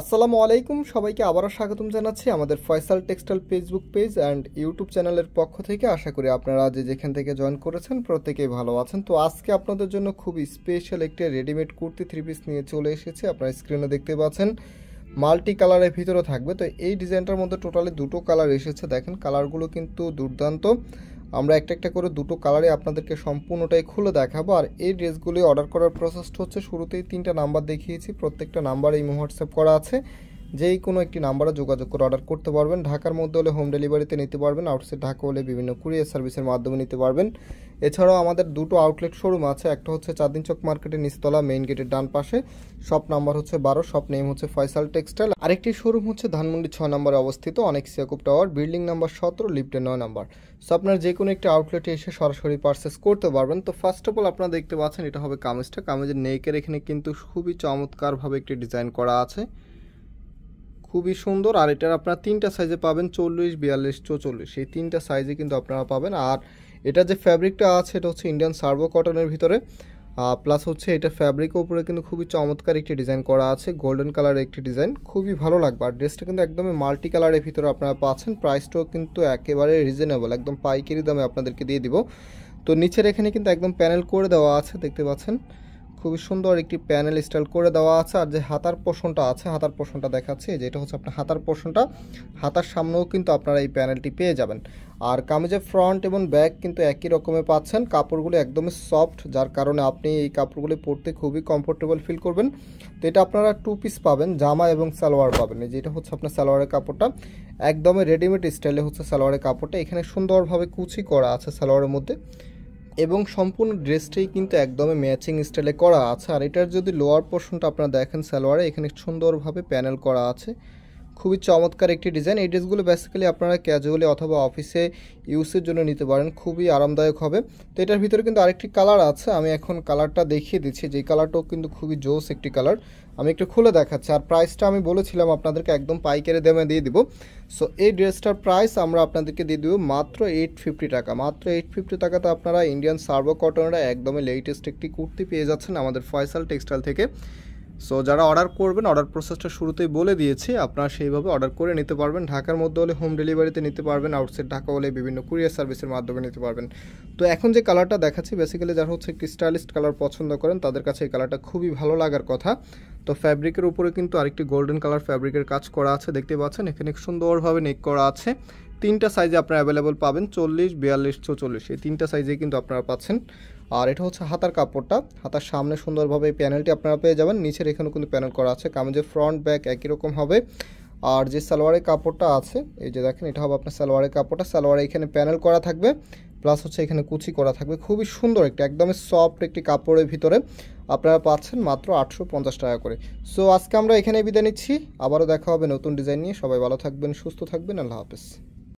আসসালামু আলাইকুম সবাইকে আবারও স্বাগতম জানাচ্ছি আমাদের Faisal textile Facebook page and YouTube চ্যানেলের পক্ষ থেকে আশা করি আপনারা যে যেখান থেকে জয়েন করেছেন প্রত্যেকেই ভালো আছেন তো আজকে আপনাদের জন্য খুব স্পেশাল একটি রেডিমেড কুর্তি থ্রি পিস নিয়ে চলে এসেছে আপনারা স্ক্রিনে দেখতে পাচ্ছেন মাল্টি কালারের ভিতরে থাকবে তো এই ডিজাইনটার মধ্যে টোটালি দুটো কালার এসেছে দেখেন কালারগুলো কিন্তু দুর্দান্ত আমরা একটা একটা করে দুটো কালারে আপনাদেরকে সম্পূর্ণটাই খুলে দেখাবো আর এই ড্রেসগুলি অর্ডার করার প্রসেসটা হচ্ছে শুরুতেই তিনটা নাম্বার দেখিয়েছি প্রত্যেকটা নাম্বার এই হোয়াটসঅ্যাপ করা আছে যেই কোনো একটি নাম্বারে যোগাযোগ করে অর্ডার করতে পারবেন ঢাকার মধ্যে হলে হোম ডেলিভারিতে নিতে পারবেন আউটসাইড ঢাকা হলে বিভিন্ন কুরিয়ার সার্ভিসের মাধ্যমে নিতে পারবেন এছাড়াও আমাদের দুটো আউটলেট শোরুম আছে একটা হচ্ছে চাঁদিন চক মার্কেটের নিচতলা মেইন গেটের ডান পাশে শপ নাম্বার হচ্ছে বারো শপ নেম হচ্ছে ফয়সাল টেক্সটাইল আরেকটি শোরুম হচ্ছে ধানমন্ডি ছয় নম্বরে অবস্থিত অনেক সিয়াকুপ টাওয়ার বিল্ডিং নাম্বার সতেরো লিফটে নয় নাম্বার সো আপনার যে কোনো একটি আউটলেটে এসে সরাসরি পার্সেস করতে পারবেন তো ফার্স্ট অফ অল আপনারা দেখতে পাচ্ছেন এটা হবে কামিজটা কামিজের নেকের এখানে কিন্তু খুবই চমৎকারভাবে একটি ডিজাইন করা আছে খুবই সুন্দর আর এটার আপনারা তিনটা সাইজে পাবেন চল্লিশ বিয়াল্লিশ চৌচল্লিশ এই তিনটা সাইজে কিন্তু আপনারা পাবেন আর এটা যে ফ্যাব্রিকটা আছে এটা হচ্ছে ইন্ডিয়ান সার্ভো কটনের ভিতরে প্লাস হচ্ছে এটা ফ্যাব্রিকের উপরে কিন্তু খুবই চমৎকার একটি ডিজাইন করা আছে গোল্ডেন কালারের একটি ডিজাইন খুবই ভালো লাগবে আর ড্রেসটা কিন্তু একদমই মাল্টি কালারের ভিতরে আপনারা পাচ্ছেন প্রাইসটাও কিন্তু একেবারে রিজনেবল একদম পাইকারি দামে আপনাদেরকে দিয়ে দিব তো নিচের এখানে কিন্তু একদম প্যানেল করে দেওয়া আছে দেখতে পাচ্ছেন খুবই সুন্দর একটি প্যানেল স্টাইল করে দেওয়া আছে আর যে হাতার পোষণটা আছে হাতার পোষণটা দেখাচ্ছে যেটা হচ্ছে আপনার হাতার পোষণটা হাতার সামনেও কিন্তু আপনারা এই প্যানেলটি পেয়ে যাবেন আর কামিজের ফ্রন্ট এবং ব্যাক কিন্তু একই রকমে পাচ্ছেন কাপড়গুলো একদমই সফট যার কারণে আপনি এই কাপড়গুলি পরতে খুবই কমফোর্টেবল ফিল করবেন তো এটা আপনারা টু পিস পাবেন জামা এবং সালোয়ার পাবেন যেটা হচ্ছে আপনার সালোয়ারের কাপড়টা একদমই রেডিমেড স্টাইলে হচ্ছে সালোয়ারের কাপড়টা এখানে সুন্দরভাবে কুচি করা আছে সালোয়ারের মধ্যে এবং সম্পূর্ণ ড্রেসটাই কিন্তু একদমই ম্যাচিং স্টাইলে করা আছে আর এটার যদি লোয়ার পোর্শনটা আপনারা দেখেন সালোয়ারে এখানে সুন্দরভাবে প্যানেল করা আছে খুবই চমৎকার একটি ডিজাইন এই ড্রেসগুলো বেসিক্যালি আপনারা ক্যাজুয়ালি অথবা অফিসে ইউজের জন্য নিতে পারেন খুবই আরামদায়ক হবে তো এটার ভিতরে কিন্তু আরেকটি কালার আছে আমি এখন কালারটা দেখিয়ে দিচ্ছি যেই কালারটাও কিন্তু খুবই জোস একটি কালার আমি একটু খুলে দেখাচ্ছি আর প্রাইসটা আমি বলেছিলাম আপনাদেরকে একদম পাইকারি দামে দিয়ে দিব সো এই ড্রেসটার প্রাইস আমরা আপনাদেরকে দিয়ে দেবো মাত্র এইট ফিফটি টাকা মাত্র এইট ফিফটি টাকাতে আপনারা ইন্ডিয়ান সার্ভো কটনরা একদমই লেটেস্ট একটি কুর্তি পেয়ে যাচ্ছেন আমাদের ফয়সাল টেক্সটাইল থেকে সো যারা অর্ডার করবেন অর্ডার প্রসেসটা শুরুতেই বলে দিয়েছি আপনারা সেইভাবে অর্ডার করে নিতে পারবেন ঢাকার মধ্যে হলে হোম ডেলিভারিতে নিতে পারবেন আউটসাইড ঢাকা হলে বিভিন্ন কুরিয়ার সার্ভিসের মাধ্যমে নিতে পারবেন তো এখন যে কালারটা দেখাচ্ছি বেসিক্যালি যারা হচ্ছে একটি স্টাইলিস্ট কালার পছন্দ করেন তাদের কাছে এই কালারটা খুবই ভালো লাগার কথা তো ফ্যাব্রিকের উপরে কিন্তু আরেকটি গোল্ডেন কালার ফ্যাব্রিকের কাজ করা আছে দেখতে পাচ্ছেন এখানে সুন্দরভাবে নেক করা আছে তিনটা সাইজে আপনারা অ্যাভেলেবল পাবেন চল্লিশ বিয়াল্লিশ চৌচল্লিশ এই তিনটা সাইজে কিন্তু আপনারা পাচ্ছেন আর এটা হচ্ছে হাতার কাপড়টা হাতার সামনে সুন্দরভাবে এই প্যানেলটি আপনারা পেয়ে যাবেন নিচের এখানেও কিন্তু প্যানেল করা আছে কামিজের ফ্রন্ট ব্যাক একই রকম হবে আর যে সালোয়ারের কাপড়টা আছে এই যে দেখেন এটা হবে আপনার সালোয়ারের কাপড়টা সালোয়ারে এখানে প্যানেল করা থাকবে প্লাস হচ্ছে এখানে কুচি করা থাকবে খুবই সুন্দর একটি একদমই সফট একটি কাপড়ের ভিতরে আপনারা পাচ্ছেন মাত্র আটশো টাকা করে সো আজকে আমরা এখানে বিদায় নিচ্ছি আবারও দেখা হবে নতুন ডিজাইন নিয়ে সবাই ভালো থাকবেন সুস্থ থাকবেন আল্লাহ হাফেজ